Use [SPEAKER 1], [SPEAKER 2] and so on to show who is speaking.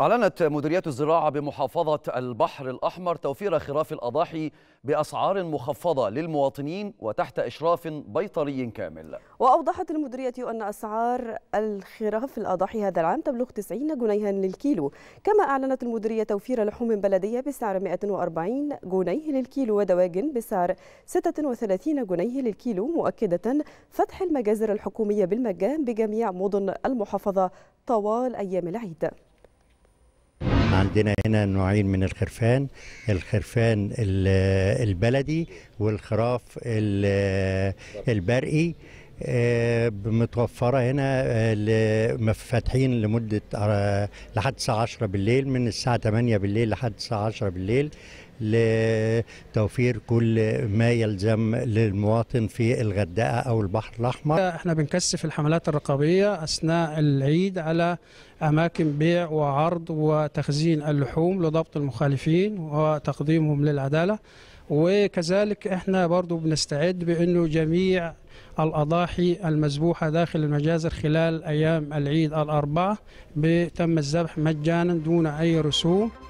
[SPEAKER 1] أعلنت مديرية الزراعة بمحافظة البحر الأحمر توفير خراف الأضاحي بأسعار مخفضة للمواطنين وتحت إشراف بيطري كامل
[SPEAKER 2] وأوضحت المديرية أن أسعار الخراف الأضاحي هذا العام تبلغ 90 جنيها للكيلو كما أعلنت المديرية توفير لحوم بلدية بسعر 140 جنيه للكيلو ودواجن بسعر 36 جنيه للكيلو مؤكدة فتح المجازر الحكومية بالمجان بجميع مدن المحافظة طوال أيام العيد
[SPEAKER 3] عندنا هنا نوعين من الخرفان الخرفان البلدي والخراف البرقي آه، متوفرة هنا آه، فاتحين لمدة آه، لحد الساعة 10 بالليل من الساعة 8 بالليل لحد الساعة 10 بالليل لتوفير كل ما يلزم للمواطن في الغداء او البحر الاحمر. احنا بنكثف الحملات الرقابيه اثناء العيد على اماكن بيع
[SPEAKER 4] وعرض وتخزين اللحوم لضبط المخالفين وتقديمهم للعداله. وكذلك احنا برضو بنستعد بانه جميع الأضاحي المذبوحة داخل المجازر خلال أيام العيد الأربعة تم الذبح مجانا دون أي رسوم